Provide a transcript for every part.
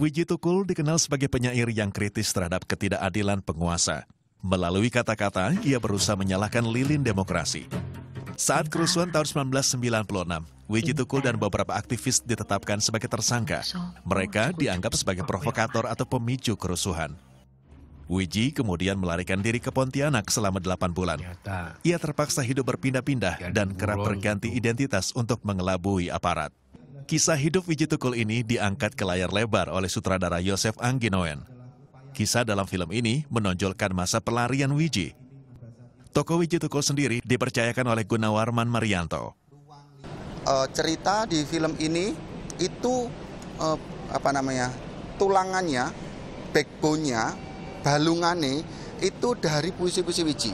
Wiji Tukul dikenal sebagai penyair yang kritis terhadap ketidakadilan penguasa. Melalui kata-kata, ia berusaha menyalahkan lilin demokrasi. Saat kerusuhan tahun 1996, Wiji Tukul dan beberapa aktivis ditetapkan sebagai tersangka. Mereka dianggap sebagai provokator atau pemicu kerusuhan. Wiji kemudian melarikan diri ke Pontianak selama delapan bulan. Ia terpaksa hidup berpindah-pindah dan kerap berganti identitas untuk mengelabui aparat. Kisah hidup Wijitukul ini diangkat ke layar lebar oleh sutradara Yosef Angginoen. Kisah dalam film ini menonjolkan masa pelarian Wiji. Tokoh Wijitukul sendiri dipercayakan oleh Gunawarman Marianto. Uh, cerita di film ini itu uh, apa namanya tulangannya, backbone-nya, balungannya itu dari puisi-puisi Wiji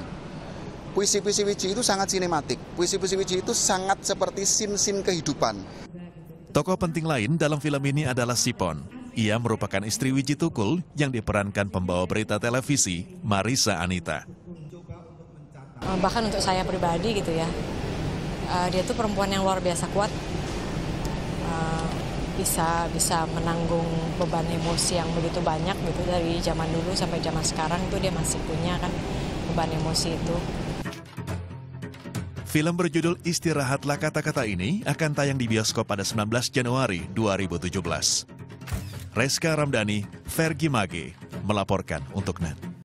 puisi-puisi Wiji itu sangat sinematik. Puisi-puisi Wiji itu sangat seperti sin-sin kehidupan. Tokoh penting lain dalam film ini adalah Sipon. Ia merupakan istri Wiji Tukul yang diperankan pembawa berita televisi Marisa Anita. Eh, bahkan untuk saya pribadi gitu ya, eh, dia tuh perempuan yang luar biasa kuat. Eh, bisa bisa menanggung beban emosi yang begitu banyak gitu dari zaman dulu sampai zaman sekarang itu dia masih punya kan beban emosi itu. Film berjudul Istirahatlah Kata-Kata ini akan tayang di bioskop pada 19 Januari 2017. Reska Ramdhani, Fergie Mage, melaporkan untuk NET.